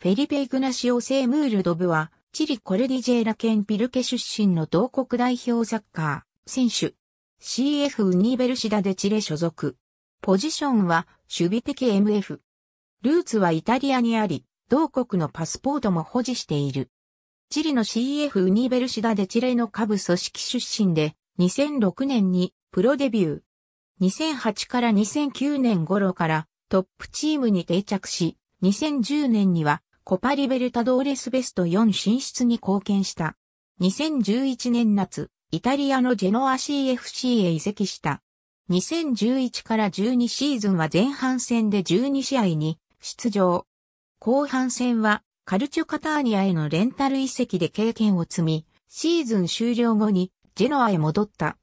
フェリペ・イグナシオ・セームール・ドブは、チリ・コルディジェーラ県ピルケ出身の同国代表サッカー、選手。CF ウニーベルシダでチレ所属。ポジションは、守備的 MF。ルーツはイタリアにあり、同国のパスポートも保持している。チリの CF ウニーベルシダでチレの下部組織出身で、2006年にプロデビュー。2008から2009年頃からトップチームに定着し、2010年にはコパリベルタドーレスベスト4進出に貢献した。2011年夏、イタリアのジェノア CFC へ移籍した。2011から12シーズンは前半戦で12試合に出場。後半戦はカルチュカターニアへのレンタル移籍で経験を積み、シーズン終了後にジェノアへ戻った。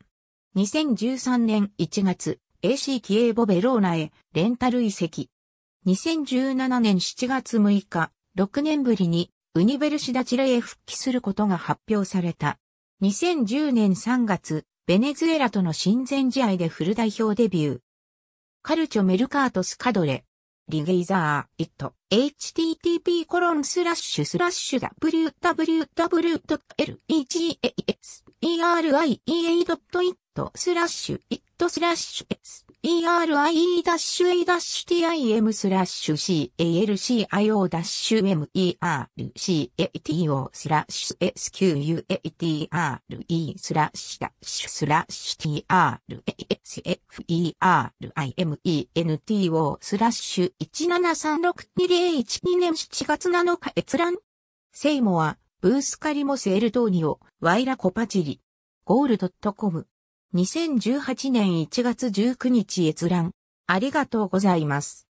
2013年1月、AC キエーボベローナへレンタル移籍。2017年7月6日、6年ぶりにウニベルシダチレへ復帰することが発表された。2010年3月、ベネズエラとの親善試合でフル代表デビュー。カルチョメルカートスカドレ。リゲイザー、イット、http コロンスラッシュスラッシュ www.legaserii.it スラッシュットスラッシュ s ERIE-A-TIM スラッシュ CALCIO-MERCATO スラッシュ SQUATRE スラッシュダッシュスラッシュ TRASFERIMENTO スラッシュ17362012年7月7日閲覧セイモア、ブースカリモセエルトーニオ、ワイラコパチリ、ゴールドットコム2018年1月19日閲覧。ありがとうございます。